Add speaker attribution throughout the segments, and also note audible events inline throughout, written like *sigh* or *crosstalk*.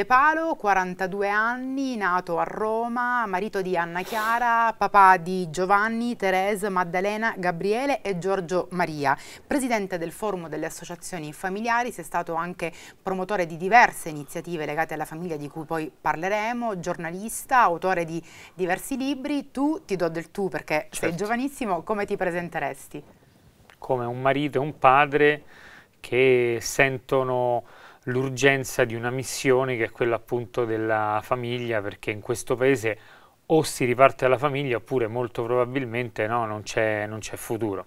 Speaker 1: De Palo, 42 anni, nato a Roma, marito di Anna Chiara, papà di Giovanni, Teresa, Maddalena, Gabriele e Giorgio Maria. Presidente del Forum delle Associazioni Familiari, si è stato anche promotore di diverse iniziative legate alla famiglia di cui poi parleremo, giornalista, autore di diversi libri. Tu, ti do del tu perché certo. sei giovanissimo, come ti presenteresti?
Speaker 2: Come un marito e un padre che sentono l'urgenza di una missione che è quella appunto della famiglia, perché in questo paese o si riparte dalla famiglia oppure molto probabilmente no, non c'è futuro.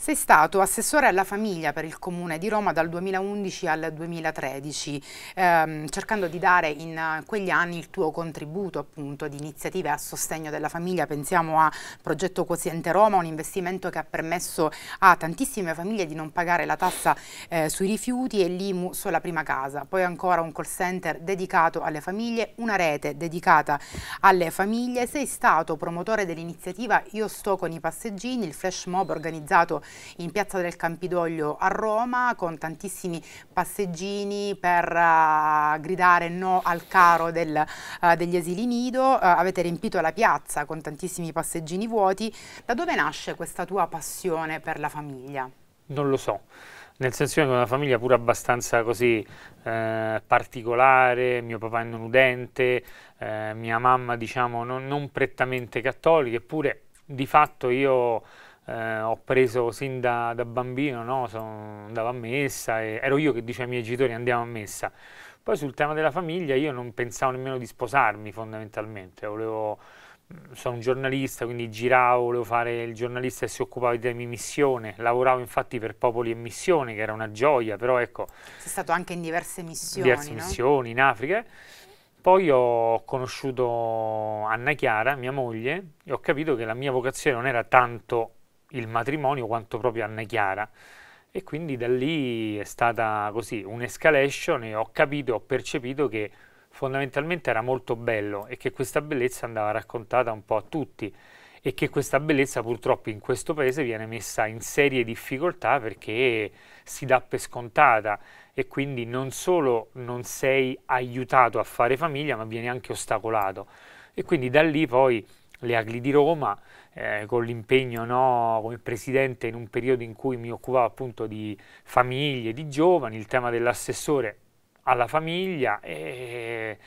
Speaker 1: Sei stato assessore alla famiglia per il Comune di Roma dal 2011 al 2013, ehm, cercando di dare in quegli anni il tuo contributo appunto di iniziative a sostegno della famiglia. Pensiamo a Progetto Quoziente Roma, un investimento che ha permesso a tantissime famiglie di non pagare la tassa eh, sui rifiuti e l'IMU sulla prima casa. Poi ancora un call center dedicato alle famiglie, una rete dedicata alle famiglie. Sei stato promotore dell'iniziativa Io sto con i passeggini, il flash mob organizzato in piazza del Campidoglio a Roma con tantissimi passeggini per uh, gridare no al caro del, uh, degli asili nido, uh, avete riempito la piazza con tantissimi passeggini vuoti, da dove nasce questa tua passione per la famiglia?
Speaker 2: Non lo so nel senso che è una famiglia pure abbastanza così eh, particolare, mio papà è non udente, eh, mia mamma diciamo non, non prettamente cattolica, eppure di fatto io eh, ho preso sin da, da bambino, no? Sono, andavo a messa, e ero io che dicevo ai miei genitori andiamo a messa. Poi sul tema della famiglia io non pensavo nemmeno di sposarmi fondamentalmente, volevo, sono un giornalista, quindi giravo, volevo fare il giornalista che si occupava di temi missione, lavoravo infatti per Popoli e Missione, che era una gioia, però ecco...
Speaker 1: Sei stato anche in diverse missioni, Diverse no? missioni,
Speaker 2: in Africa. Poi ho conosciuto Anna Chiara, mia moglie, e ho capito che la mia vocazione non era tanto il matrimonio quanto proprio Anna Chiara. E quindi da lì è stata così un'escalation e ho capito, ho percepito che fondamentalmente era molto bello e che questa bellezza andava raccontata un po' a tutti e che questa bellezza purtroppo in questo paese viene messa in serie difficoltà perché si dà per scontata e quindi non solo non sei aiutato a fare famiglia ma vieni anche ostacolato e quindi da lì poi le Agli di Roma eh, con l'impegno no, come presidente in un periodo in cui mi occupavo appunto di famiglie, di giovani, il tema dell'assessore alla famiglia e eh,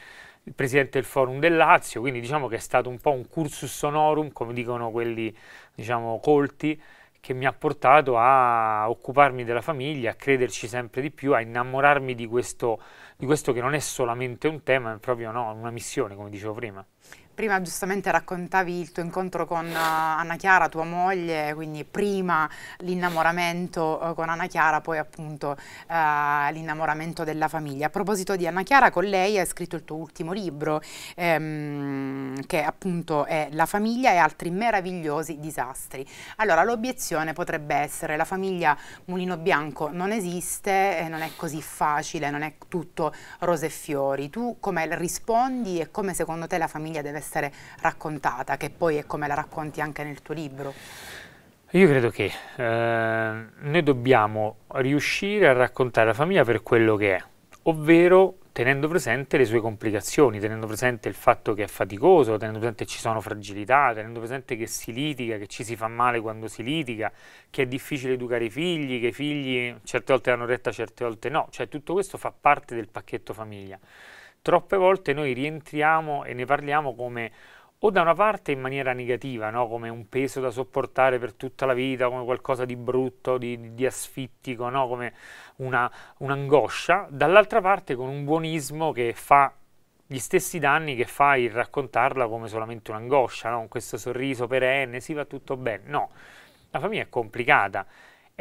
Speaker 2: il presidente del forum del Lazio, quindi diciamo che è stato un po' un cursus honorum, come dicono quelli diciamo, colti, che mi ha portato a occuparmi della famiglia, a crederci sempre di più, a innamorarmi di questo, di questo che non è solamente un tema, ma è proprio no, una missione, come dicevo prima
Speaker 1: prima giustamente raccontavi il tuo incontro con uh, Anna Chiara, tua moglie, quindi prima l'innamoramento uh, con Anna Chiara, poi appunto uh, l'innamoramento della famiglia. A proposito di Anna Chiara, con lei hai scritto il tuo ultimo libro, ehm, che appunto è La famiglia e altri meravigliosi disastri. Allora, l'obiezione potrebbe essere la famiglia Mulino Bianco non esiste, e non è così facile, non è tutto rose e fiori. Tu come rispondi e come secondo te la famiglia deve essere essere raccontata, che poi è come la racconti anche nel tuo libro?
Speaker 2: Io credo che eh, noi dobbiamo riuscire a raccontare la famiglia per quello che è, ovvero tenendo presente le sue complicazioni, tenendo presente il fatto che è faticoso, tenendo presente che ci sono fragilità, tenendo presente che si litiga, che ci si fa male quando si litiga, che è difficile educare i figli, che i figli certe volte hanno retta, certe volte no, cioè tutto questo fa parte del pacchetto famiglia troppe volte noi rientriamo e ne parliamo come o da una parte in maniera negativa, no? come un peso da sopportare per tutta la vita, come qualcosa di brutto, di, di asfittico, no? come un'angoscia, dall'altra parte con un buonismo che fa gli stessi danni che fa il raccontarla come solamente un'angoscia, no? con questo sorriso perenne, si va tutto bene. No, la famiglia è complicata,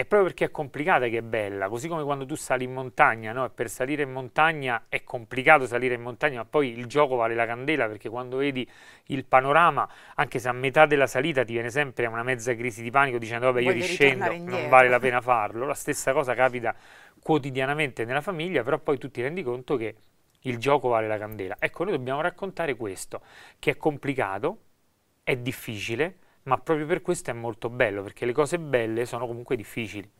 Speaker 2: è proprio perché è complicata che è bella, così come quando tu sali in montagna, no? per salire in montagna è complicato salire in montagna, ma poi il gioco vale la candela perché quando vedi il panorama, anche se a metà della salita ti viene sempre una mezza crisi di panico dicendo vabbè io discendo, non vale la pena farlo, la stessa cosa capita quotidianamente nella famiglia, però poi tu ti rendi conto che il gioco vale la candela. Ecco, noi dobbiamo raccontare questo, che è complicato, è difficile, ma proprio per questo è molto bello, perché le cose belle sono comunque difficili.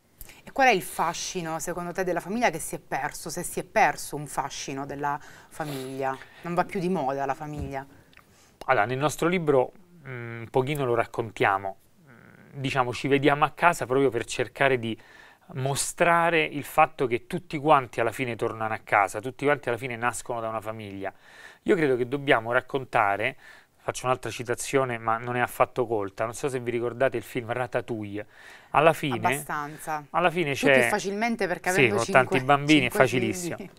Speaker 1: E qual è il fascino, secondo te, della famiglia che si è perso? Se si è perso un fascino della famiglia? Non va più di moda la famiglia?
Speaker 2: Allora, nel nostro libro mh, mm, un pochino lo raccontiamo. Mm, diciamo, ci vediamo a casa proprio per cercare di mostrare il fatto che tutti quanti alla fine tornano a casa, tutti quanti alla fine nascono da una famiglia. Io credo che dobbiamo raccontare faccio un'altra citazione ma non è affatto colta, non so se vi ricordate il film Ratatouille, alla fine... Abbastanza. Alla fine c'è... più facilmente perché avendo Sì, con tanti bambini è facilissimo. Figli.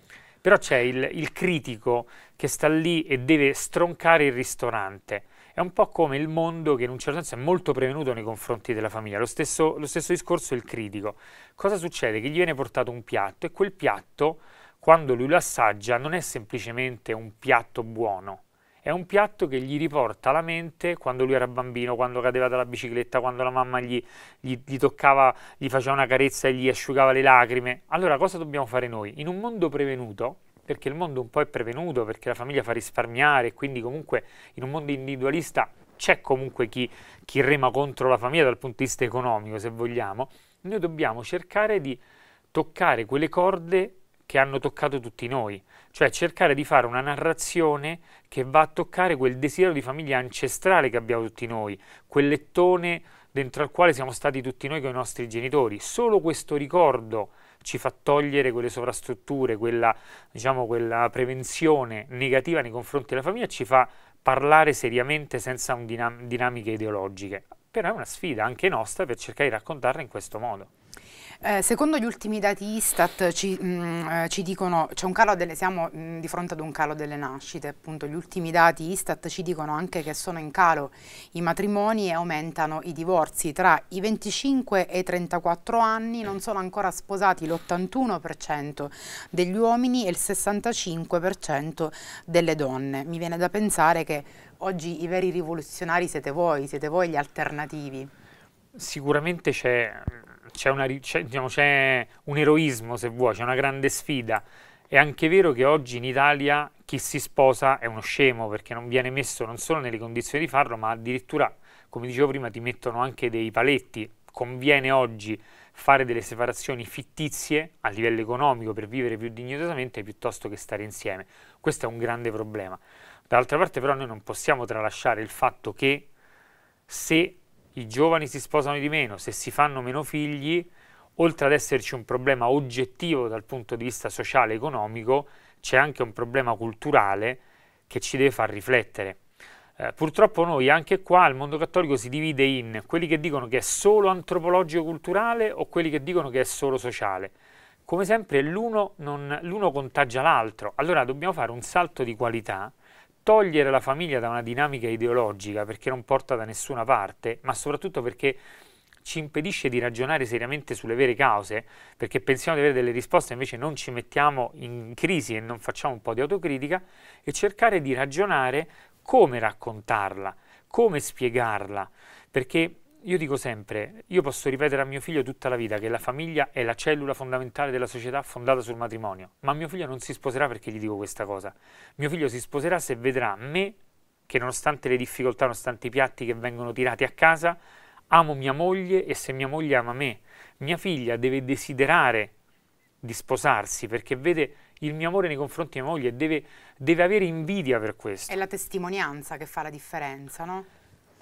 Speaker 2: Però c'è il, il critico che sta lì e deve stroncare il ristorante è un po' come il mondo che in un certo senso è molto prevenuto nei confronti della famiglia. Lo stesso, lo stesso discorso è il critico. Cosa succede? Che gli viene portato un piatto e quel piatto, quando lui lo assaggia, non è semplicemente un piatto buono, è un piatto che gli riporta alla mente quando lui era bambino, quando cadeva dalla bicicletta, quando la mamma gli, gli, gli toccava, gli faceva una carezza e gli asciugava le lacrime. Allora cosa dobbiamo fare noi? In un mondo prevenuto, perché il mondo un po' è prevenuto, perché la famiglia fa risparmiare, quindi comunque in un mondo individualista c'è comunque chi, chi rema contro la famiglia dal punto di vista economico, se vogliamo, noi dobbiamo cercare di toccare quelle corde che hanno toccato tutti noi, cioè cercare di fare una narrazione che va a toccare quel desiderio di famiglia ancestrale che abbiamo tutti noi, quel lettone dentro al quale siamo stati tutti noi con i nostri genitori. Solo questo ricordo ci fa togliere quelle sovrastrutture, quella, diciamo, quella prevenzione negativa nei confronti della famiglia, ci fa parlare seriamente senza dinam dinamiche ideologiche. Però è una sfida anche nostra per cercare di raccontarla in questo modo.
Speaker 1: Eh, secondo gli ultimi dati Istat ci, mh, mm, eh, ci dicono, delle, siamo mh, mm, di fronte ad un calo delle nascite, appunto gli ultimi dati Istat ci dicono anche che sono in calo i matrimoni e aumentano i divorzi, tra i 25 e i 34 anni non sono ancora sposati l'81% degli uomini e il 65% delle donne. Mi viene da pensare che oggi i veri rivoluzionari siete voi, siete voi gli alternativi.
Speaker 2: Sicuramente c'è c'è, una, c'è, diciamo, c'è un eroismo, se vuoi, c'è una grande sfida. È anche vero che oggi in Italia chi si sposa è uno scemo perché non viene messo non solo nelle condizioni di farlo, ma addirittura, come dicevo prima, ti mettono anche dei paletti. Conviene oggi fare delle separazioni fittizie a livello economico per vivere più dignitosamente piuttosto che stare insieme. Questo è un grande problema. D'altra parte però noi non possiamo tralasciare il fatto che se i giovani si sposano di meno, se si fanno meno figli, oltre ad esserci un problema oggettivo dal punto di vista sociale e economico, c'è anche un problema culturale che ci deve far riflettere. Eh, purtroppo noi anche qua il mondo cattolico si divide in quelli che dicono che è solo antropologico-culturale o quelli che dicono che è solo sociale. Come sempre l'uno contagia l'altro, allora dobbiamo fare un salto di qualità togliere la famiglia da una dinamica ideologica perché non porta da nessuna parte, ma soprattutto perché ci impedisce di ragionare seriamente sulle vere cause, perché pensiamo di avere delle risposte, invece non ci mettiamo in crisi e non facciamo un po' di autocritica, e cercare di ragionare come raccontarla, come spiegarla, perché io dico sempre, io posso ripetere a mio figlio tutta la vita che la famiglia è la cellula fondamentale della società fondata sul matrimonio, ma mio figlio non si sposerà perché gli dico questa cosa. Mio figlio si sposerà se vedrà me, che nonostante le difficoltà, nonostante i piatti che vengono tirati a casa, amo mia moglie e se mia moglie ama me. Mia figlia deve desiderare di sposarsi perché vede il mio amore nei confronti di mia moglie e deve, deve avere invidia per questo.
Speaker 1: È la testimonianza che fa la differenza, no?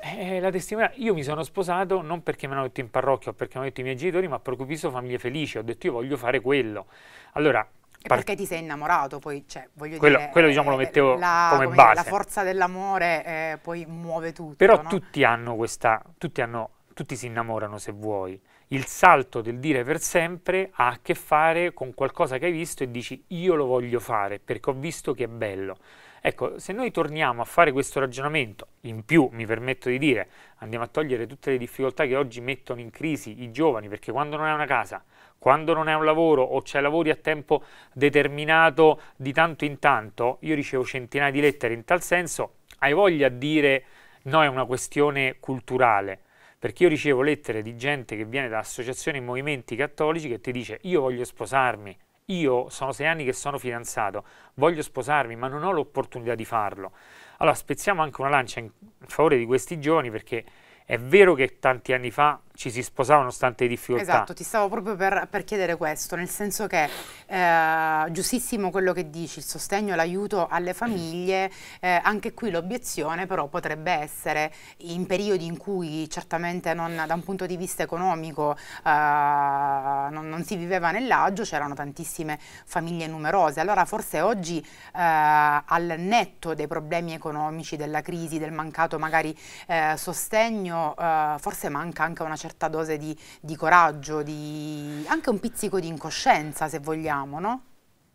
Speaker 2: Eh, la testimonianza, io mi sono sposato non perché mi hanno detto in parrocchia o perché mi hanno detto i miei genitori, ma per visto famiglie felici, ho detto io voglio fare quello. Allora, perché
Speaker 1: ti sei innamorato, poi cioè, voglio quello, dire...
Speaker 2: Quello diciamo lo eh, mettevo la, come, come base. La forza
Speaker 1: dell'amore eh, poi muove tutto. Però
Speaker 2: no? tutti hanno questa, tutti, hanno, tutti si innamorano se vuoi il salto del dire per sempre ha a che fare con qualcosa che hai visto e dici io lo voglio fare perché ho visto che è bello. Ecco, se noi torniamo a fare questo ragionamento, in più mi permetto di dire, andiamo a togliere tutte le difficoltà che oggi mettono in crisi i giovani, perché quando non hai una casa, quando non hai un lavoro o c'è lavori a tempo determinato di tanto in tanto, io ricevo centinaia di lettere in tal senso, hai voglia di dire no, è una questione culturale perché io ricevo lettere di gente che viene da associazioni e movimenti cattolici che ti dice io voglio sposarmi, io sono sei anni che sono fidanzato, voglio sposarmi ma non ho l'opportunità di farlo. Allora spezziamo anche una lancia in favore di questi giovani perché è vero che tanti anni fa ci si sposava nonostante le difficoltà. Esatto, ti
Speaker 1: stavo proprio per, per chiedere questo, nel senso che eh, giustissimo quello che dici, il sostegno, l'aiuto alle famiglie, eh, anche qui l'obiezione però potrebbe essere in periodi in cui certamente non, da un punto di vista economico eh, non, non, si viveva nell'agio, c'erano tantissime famiglie numerose, allora forse oggi eh, al netto dei problemi economici, della crisi, del mancato magari eh, sostegno, eh, forse manca anche una certa certa dose di, di coraggio, di anche un pizzico di incoscienza se vogliamo, no?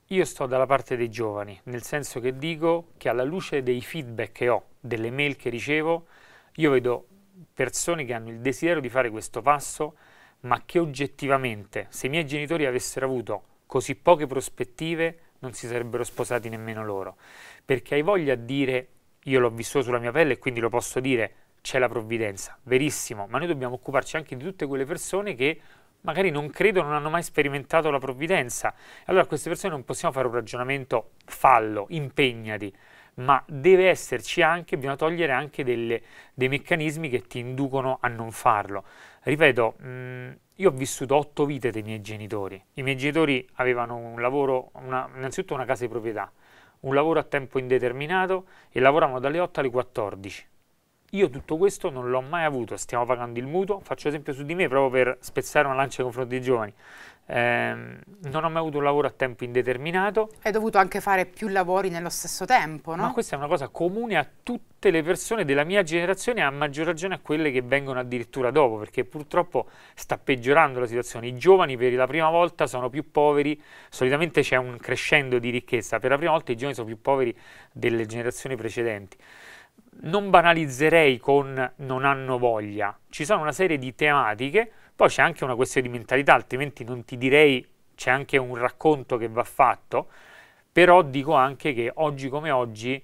Speaker 2: Io sto dalla parte dei giovani, nel senso che dico che alla luce dei feedback che ho, delle mail che ricevo, io vedo persone che hanno il desiderio di fare questo passo, ma che oggettivamente, se i miei genitori avessero avuto così poche prospettive, non si sarebbero sposati nemmeno loro. Perché hai voglia di dire, io l'ho vissuto sulla mia pelle e quindi lo posso dire, c'è la provvidenza, verissimo, ma noi dobbiamo occuparci anche di tutte quelle persone che magari non credono, non hanno mai sperimentato la provvidenza. Allora a queste persone non possiamo fare un ragionamento fallo, impegnati, ma deve esserci anche, bisogna togliere anche delle, dei meccanismi che ti inducono a non farlo. Ripeto, mh, mm, io ho vissuto otto vite dei miei genitori. I miei genitori avevano un lavoro, una, innanzitutto una casa di proprietà, un lavoro a tempo indeterminato e lavoravano dalle 8 alle 14 io tutto questo non l'ho mai avuto, stiamo pagando il mutuo, faccio esempio su di me proprio per spezzare una lancia nei confronti dei giovani. Eh, non ho mai avuto un lavoro a tempo indeterminato. Hai dovuto anche fare più lavori nello stesso tempo, no? Ma questa è una cosa comune a tutte le persone della mia generazione, a maggior ragione a quelle che vengono addirittura dopo, perché purtroppo sta peggiorando la situazione. I giovani per la prima volta sono più poveri, solitamente c'è un crescendo di ricchezza, per la prima volta i giovani sono più poveri delle generazioni precedenti non banalizzerei con non hanno voglia, ci sono una serie di tematiche, poi c'è anche una questione di mentalità, altrimenti non ti direi c'è anche un racconto che va fatto, però dico anche che oggi come oggi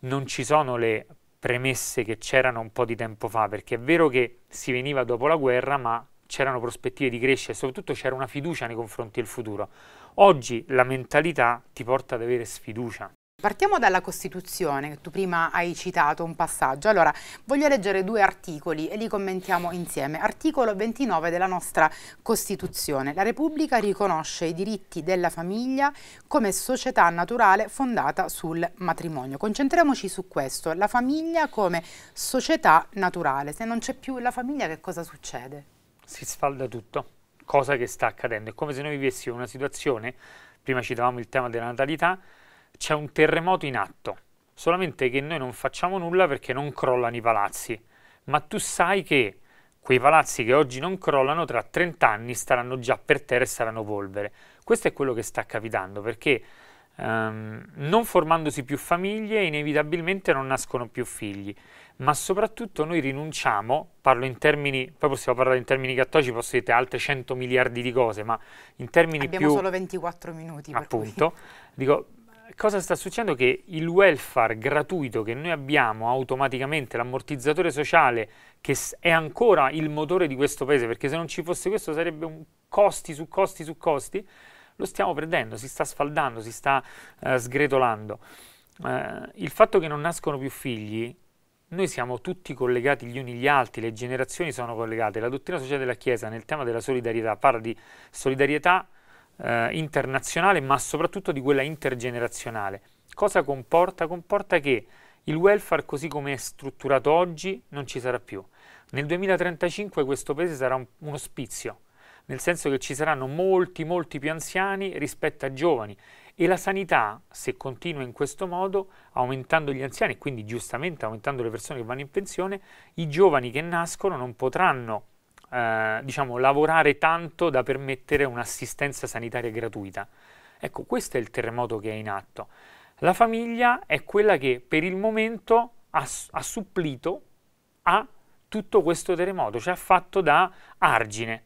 Speaker 2: non ci sono le premesse che c'erano un po' di tempo fa, perché è vero che si veniva dopo la guerra, ma c'erano prospettive di crescita e soprattutto c'era una fiducia nei confronti del futuro. Oggi la mentalità ti porta ad avere sfiducia.
Speaker 1: Partiamo dalla Costituzione, che tu prima hai citato un passaggio. Allora, voglio leggere due articoli e li commentiamo insieme. Articolo 29 della nostra Costituzione. La Repubblica riconosce i diritti della famiglia come società naturale fondata sul matrimonio. Concentriamoci su questo, la famiglia come società naturale. Se non c'è più la famiglia, che cosa succede?
Speaker 2: Si sfalda tutto, cosa che sta accadendo. È come se noi vivessimo una situazione, prima citavamo il tema della natalità, c'è un terremoto in atto, solamente che noi non facciamo nulla perché non crollano i palazzi, ma tu sai che quei palazzi che oggi non crollano tra 30 anni staranno già per terra e saranno polvere. Questo è quello che sta capitando perché ehm, non formandosi più famiglie inevitabilmente non nascono più figli, ma soprattutto noi rinunciamo, parlo in termini, poi possiamo parlare in termini cattolici, posso dire altre 100 miliardi di cose, ma in termini Abbiamo più... Abbiamo solo
Speaker 1: 24 minuti. Appunto,
Speaker 2: dico, cosa sta succedendo? Che il welfare gratuito che noi abbiamo automaticamente, l'ammortizzatore sociale che è ancora il motore di questo paese, perché se non ci fosse questo sarebbe un costi su costi su costi, lo stiamo perdendo, si sta sfaldando, si sta eh, sgretolando. Eh, il fatto che non nascono più figli, noi siamo tutti collegati gli uni agli altri, le generazioni sono collegate, la dottrina sociale della Chiesa nel tema della solidarietà parla di solidarietà eh, internazionale ma soprattutto di quella intergenerazionale. Cosa comporta? Comporta che il welfare così come è strutturato oggi non ci sarà più. Nel 2035 questo paese sarà un, un ospizio, nel senso che ci saranno molti, molti più anziani rispetto a giovani e la sanità, se continua in questo modo, aumentando gli anziani quindi giustamente aumentando le persone che vanno in pensione, i giovani che nascono non potranno eh, diciamo, lavorare tanto da permettere un'assistenza sanitaria gratuita. Ecco, questo è il terremoto che è in atto. La famiglia è quella che per il momento ha, ha supplito a tutto questo terremoto, cioè ha fatto da argine.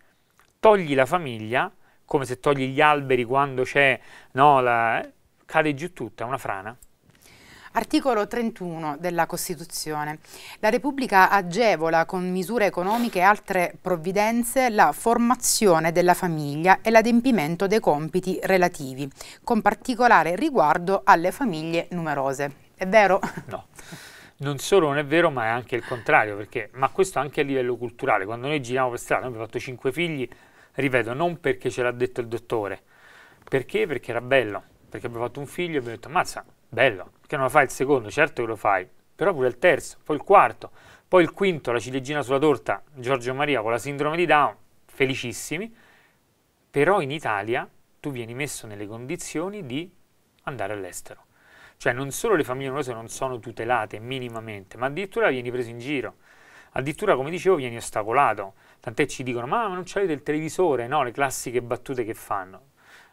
Speaker 2: Togli la famiglia, come se togli gli alberi quando c'è, no, la, eh, cade giù tutta, una frana.
Speaker 1: Articolo 31 della Costituzione. La Repubblica agevola con misure economiche e altre provvidenze la formazione della famiglia e l'adempimento dei compiti relativi, con particolare riguardo alle famiglie numerose. È vero? No.
Speaker 2: Non solo non è vero, ma è anche il contrario, perché, ma questo anche a livello culturale. Quando noi giriamo per strada, abbiamo fatto cinque figli, ripeto, non perché ce l'ha detto il dottore, perché? Perché era bello, perché abbiamo fatto un figlio e abbiamo detto, mazza, bello, perché non lo fai il secondo? Certo che lo fai, però pure il terzo, poi il quarto, poi il quinto, la ciliegina sulla torta, Giorgio Maria con la sindrome di Down, felicissimi, però in Italia tu vieni messo nelle condizioni di andare all'estero. Cioè non solo le famiglie numerose non sono tutelate minimamente, ma addirittura vieni preso in giro, addirittura come dicevo vieni ostacolato, tant'è ci dicono ma non c'avete il televisore, no, le classiche battute che fanno.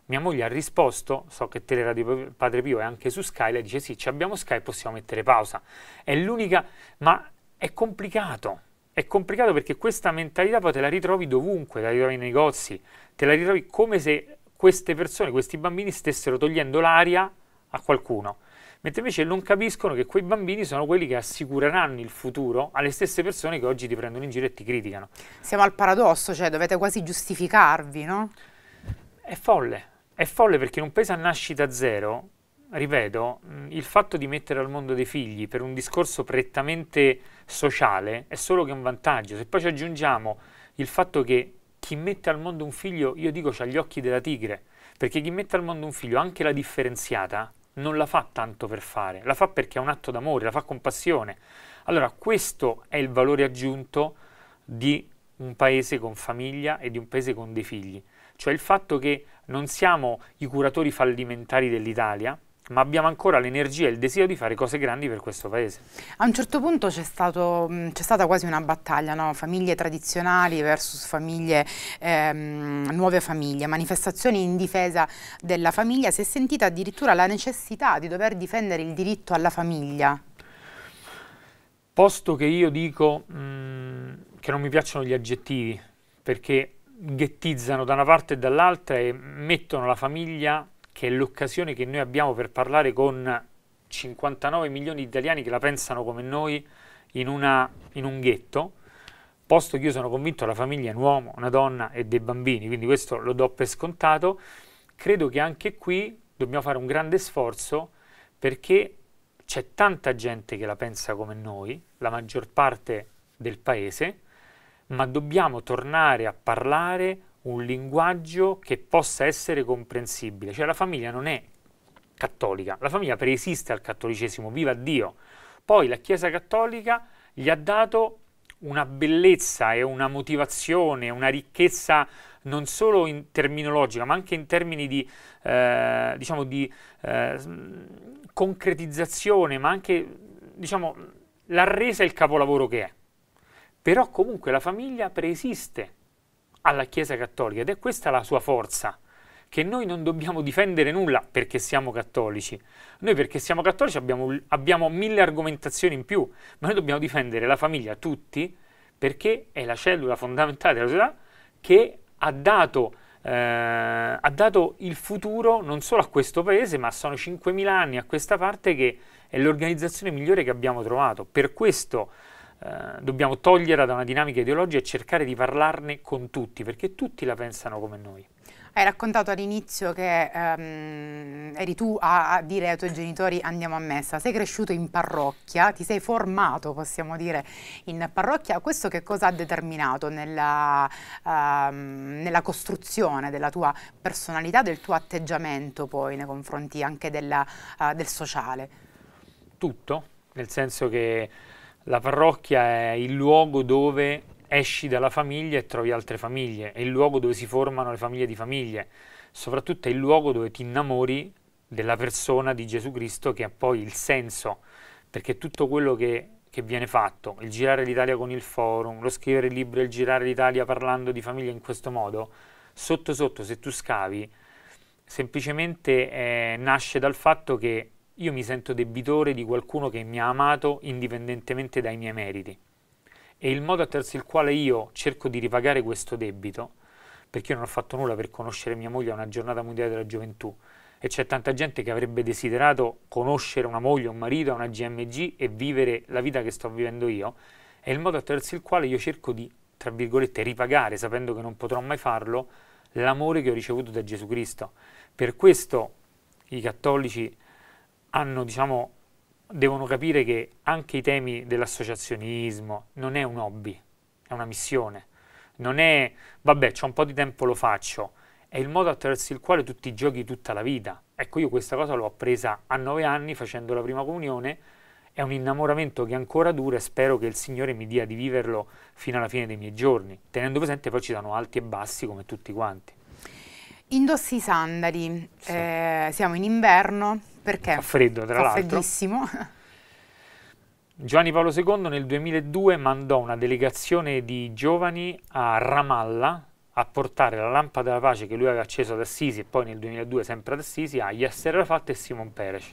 Speaker 2: Mia moglie ha risposto, so che Teleradio Padre Pio è anche su Sky, lei dice sì, abbiamo Sky, possiamo mettere pausa. È l'unica, ma è complicato. È complicato perché questa mentalità poi te la ritrovi dovunque, te la ritrovi nei negozi, te la ritrovi come se queste persone, questi bambini stessero togliendo l'aria a qualcuno. Mentre invece non capiscono che quei bambini sono quelli che assicureranno il futuro alle stesse persone che oggi ti prendono in giro e ti criticano.
Speaker 1: Siamo al paradosso, cioè dovete quasi giustificarvi, no?
Speaker 2: È folle è folle perché in un paese a nascita zero, ripeto, il fatto di mettere al mondo dei figli per un discorso prettamente sociale è solo che un vantaggio. Se poi ci aggiungiamo il fatto che chi mette al mondo un figlio, io dico, ha gli occhi della tigre, perché chi mette al mondo un figlio, anche la differenziata, non la fa tanto per fare, la fa perché è un atto d'amore, la fa con passione. Allora questo è il valore aggiunto di un paese con famiglia e di un paese con dei figli, cioè il fatto che non siamo i curatori fallimentari dell'Italia, ma abbiamo ancora l'energia e il desiderio di fare cose grandi per questo paese.
Speaker 1: A un certo punto c'è, stata quasi una battaglia, no? famiglie tradizionali versus famiglie, ehm, nuove famiglie, manifestazioni in difesa della famiglia, si è sentita addirittura la necessità di dover difendere il diritto alla famiglia.
Speaker 2: Posto che io dico mh, che non mi piacciono gli aggettivi, perché ghettizzano da una parte e dall'altra e mettono la famiglia, che è l'occasione che noi abbiamo per parlare con 59 milioni di italiani che la pensano come noi, in, una, in un ghetto, posto che io sono convinto la famiglia è un uomo, una donna e dei bambini, quindi questo lo do per scontato, credo che anche qui dobbiamo fare un grande sforzo perché c'è tanta gente che la pensa come noi, la maggior parte del paese, ma dobbiamo tornare a parlare un linguaggio che possa essere comprensibile. Cioè la famiglia non è cattolica, la famiglia preesiste al cattolicesimo, viva Dio. Poi la Chiesa cattolica gli ha dato una bellezza e una motivazione, una ricchezza non solo in terminologica, ma anche in termini di, eh, diciamo di eh, concretizzazione, ma anche diciamo, l'ha resa il capolavoro che è però comunque la famiglia preesiste alla Chiesa Cattolica ed è questa la sua forza, che noi non dobbiamo difendere nulla perché siamo cattolici. Noi perché siamo cattolici abbiamo, abbiamo mille argomentazioni in più, ma noi dobbiamo difendere la famiglia tutti perché è la cellula fondamentale della società che ha dato, eh, ha dato il futuro non solo a questo paese, ma sono 5.000 anni a questa parte che è l'organizzazione migliore che abbiamo trovato. Per questo eh, dobbiamo toglierla da una dinamica ideologica e cercare di parlarne con tutti, perché tutti la pensano come noi.
Speaker 1: Hai raccontato all'inizio che um, eri tu a, a, dire ai tuoi genitori andiamo a messa, sei cresciuto in parrocchia, ti sei formato possiamo dire in parrocchia, questo che cosa ha determinato nella, um, nella costruzione della tua personalità, del tuo atteggiamento poi nei confronti anche della, uh, del sociale?
Speaker 2: Tutto, nel senso che la parrocchia è il luogo dove esci dalla famiglia e trovi altre famiglie, è il luogo dove si formano le famiglie di famiglie, soprattutto è il luogo dove ti innamori della persona di Gesù Cristo che ha poi il senso, perché tutto quello che, che viene fatto, il girare l'Italia con il forum, lo scrivere il libro e il girare l'Italia parlando di famiglia in questo modo, sotto sotto se tu scavi, semplicemente eh, nasce dal fatto che io mi sento debitore di qualcuno che mi ha amato indipendentemente dai miei meriti. E il modo attraverso il quale io cerco di ripagare questo debito, perché io non ho fatto nulla per conoscere mia moglie a una giornata mondiale della gioventù, e c'è tanta gente che avrebbe desiderato conoscere una moglie, un marito, una GMG e vivere la vita che sto vivendo io, è il modo attraverso il quale io cerco di, tra virgolette, ripagare, sapendo che non potrò mai farlo, l'amore che ho ricevuto da Gesù Cristo. Per questo i cattolici hanno, diciamo, devono capire che anche i temi dell'associazionismo non è un hobby, è una missione. Non è, vabbè, c'è un po' di tempo lo faccio, è il modo attraverso il quale tu ti giochi tutta la vita. Ecco, io questa cosa l'ho appresa a nove anni facendo la prima comunione, è un innamoramento che ancora dura e spero che il Signore mi dia di viverlo fino alla fine dei miei giorni, tenendo presente poi ci danno alti e bassi come tutti quanti.
Speaker 1: Indossi i sandali, sì. eh, siamo in inverno, perché? Fa freddo, tra l'altro. Fa freddissimo.
Speaker 2: *laughs* Giovanni Paolo II nel 2002 mandò una delegazione di giovani a Ramallah a portare la lampada della pace che lui aveva acceso ad Assisi e poi nel 2002 sempre ad Assisi a Yasser Arafat e Simon Peres.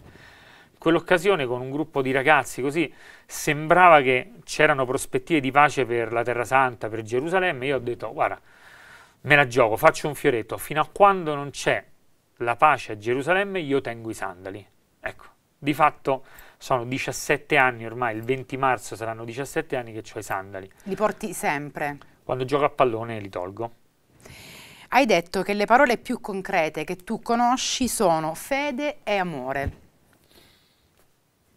Speaker 2: Quell'occasione con un gruppo di ragazzi così sembrava che c'erano prospettive di pace per la Terra Santa, per Gerusalemme. Io ho detto guarda, me la gioco, faccio un fioretto, fino a quando non c'è la pace a Gerusalemme, io tengo i sandali. Ecco, di fatto sono 17 anni ormai, il 20 marzo saranno 17 anni che ho i sandali.
Speaker 1: Li porti sempre?
Speaker 2: Quando gioco a pallone li tolgo.
Speaker 1: Hai detto che le parole più concrete che tu conosci sono fede e amore.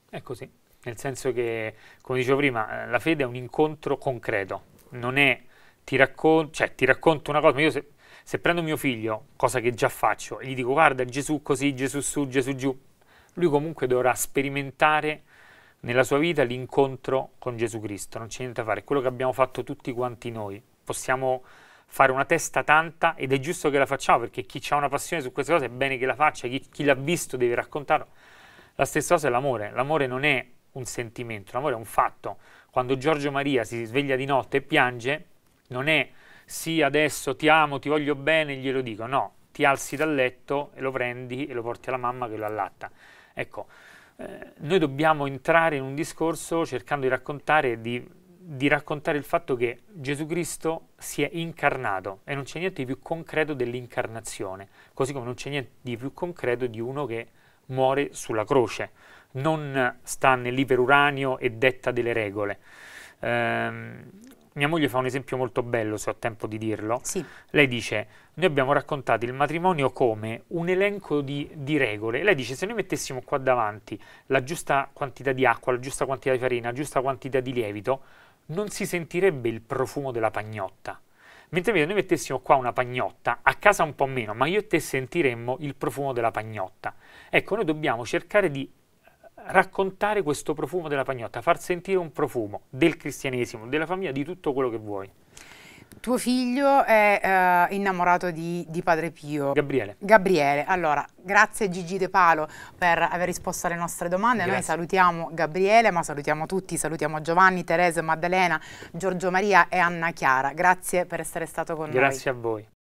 Speaker 2: È così, nel senso che, come dicevo prima, eh, la fede è un incontro concreto, non è ti, raccon cioè, ti racconto una cosa, ma io se, se prendo mio figlio, cosa che già faccio, e gli dico guarda Gesù così, Gesù su, Gesù giù, lui comunque dovrà sperimentare nella sua vita l'incontro con Gesù Cristo, non c'è niente da fare, è quello che abbiamo fatto tutti quanti noi. Possiamo fare una testa tanta ed è giusto che la facciamo perché chi ha una passione su queste cose è bene che la faccia, chi, chi l'ha visto deve raccontarlo. La stessa cosa è l'amore, l'amore non è un sentimento, l'amore è un fatto. Quando Giorgio Maria si sveglia di notte e piange, non è sì adesso ti amo, ti voglio bene, glielo dico, no, ti alzi dal letto e lo prendi e lo porti alla mamma che lo allatta. Ecco, eh, noi dobbiamo entrare in un discorso cercando di raccontare, di, di raccontare il fatto che Gesù Cristo si è incarnato e non c'è niente di più concreto dell'incarnazione, così come non c'è niente di più concreto di uno che muore sulla croce, non sta nell'iperuranio e detta delle regole. Ehm, mia moglie fa un esempio molto bello, se ho tempo di dirlo. Sì. Lei dice, noi abbiamo raccontato il matrimonio come un elenco di, di regole. Lei dice, se noi mettessimo qua davanti la giusta quantità di acqua, la giusta quantità di farina, la giusta quantità di lievito, non si sentirebbe il profumo della pagnotta. Mentre invece noi mettessimo qua una pagnotta, a casa un po' meno, ma io e te sentiremmo il profumo della pagnotta. Ecco, noi dobbiamo cercare di raccontare questo profumo della pagnotta, far sentire un profumo del cristianesimo, della famiglia, di tutto quello che vuoi.
Speaker 1: Tuo figlio è uh, innamorato di, di, Padre Pio. Gabriele. Gabriele, allora grazie Gigi De Palo per aver risposto alle nostre domande. Grazie. Noi salutiamo Gabriele, ma salutiamo tutti, salutiamo Giovanni, Teresa, Maddalena, Giorgio Maria e Anna Chiara. Grazie per essere stato con grazie noi. Grazie
Speaker 2: a voi.